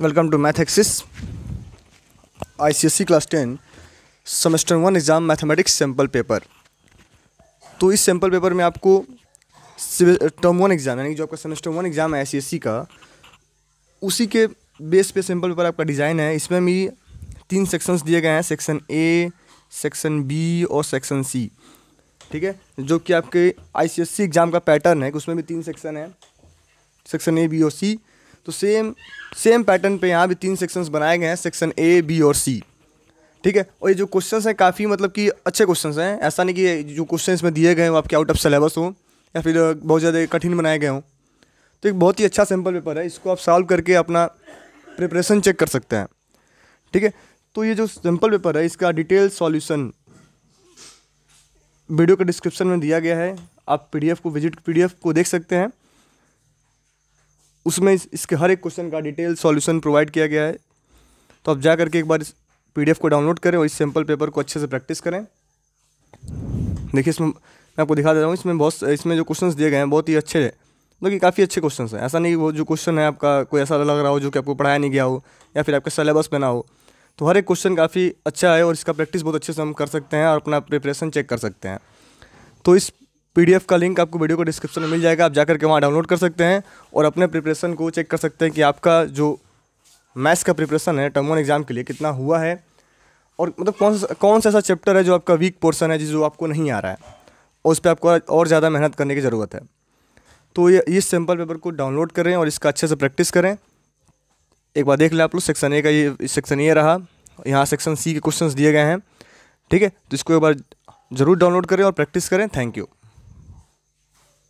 welcome to math axis ICSE class ten semester one exam mathematics sample paper तो इस sample paper में आपको term one exam यानी जो आपका सेमेस्टर वन एग्ज़ाम है आईसीएससी e का उसी के बेस पे सैम्पल पेपर आपका डिज़ाइन है इसमें भी तीन सेक्शंस दिए गए हैं सेक्शन ए सेक्शन बी और सेक्शन सी ठीक है जो कि आपके आई एग्ज़ाम e का पैटर्न है उसमें भी तीन सेक्शन है सेक्शन ए बी और सी तो सेम सेम पैटर्न पे यहाँ भी तीन सेक्शंस बनाए गए हैं सेक्शन ए बी और सी ठीक है और ये जो क्वेश्चन हैं काफ़ी मतलब कि अच्छे क्वेश्चन हैं ऐसा नहीं कि जो क्वेश्चन इसमें दिए गए हों आपके आउट ऑफ सिलेबस हों या फिर बहुत ज़्यादा कठिन बनाए गए हों तो एक बहुत ही अच्छा सैम्पल पेपर है इसको आप सॉल्व करके अपना प्रिपरेशन चेक कर सकते हैं ठीक है तो ये जो सैम्पल पेपर है इसका डिटेल सॉल्यूशन वीडियो के डिस्क्रिप्शन में दिया गया है आप पीडीएफ को विजिट पीडीएफ को देख सकते हैं उसमें इसके हर एक क्वेश्चन का डिटेल सॉल्यूशन प्रोवाइड किया गया है तो आप जा करके एक बार इस पीडीएफ को डाउनलोड करें और इस सैम्पल पेपर को अच्छे से प्रैक्टिस करें देखिए इसमें मैं आपको दिखा दे रहा हूँ इसमें बहुत इसमें जो क्वेश्चन दिए गए हैं बहुत ही अच्छे हैं मतलब कि काफ़ी अच्छे क्वेश्चन हैं ऐसा नहीं वो जो क्वेश्चन है आपका कोई ऐसा लग रहा हो जो कि आपको पढ़ाया नहीं गया हो या फिर आपके सिलेबस में ना हो तो हर एक क्वेश्चन काफ़ी अच्छा है और इसका प्रैक्टिस बहुत अच्छे से हम कर सकते हैं और अपना प्रिपरेशन चेक कर सकते हैं तो इस पीडीएफ का लिंक आपको वीडियो को डिस्क्रिप्शन में मिल जाएगा आप जाकर के वहाँ डाउनलोड कर सकते हैं और अपने प्रिपरेशन को चेक कर सकते हैं कि आपका जो मैथ्स का प्रिपरेशन है टर्म वन एग्ज़ाम के लिए कितना हुआ है और मतलब कौन सा कौन सा ऐसा चैप्टर है जो आपका वीक पोर्सन है जो आपको नहीं आ रहा है और उस पर आपको और ज़्यादा मेहनत करने की ज़रूरत है तो ये इस सैम्पल पेपर को डाउनलोड करें और इसका अच्छे से प्रैक्टिस करें एक बार देख लें आप लोग सेक्शन ए का ये सेक्शन ए रहा यहाँ सेक्शन सी के क्वेश्चंस दिए गए हैं ठीक है तो इसको एक बार ज़रूर डाउनलोड करें और प्रैक्टिस करें थैंक यू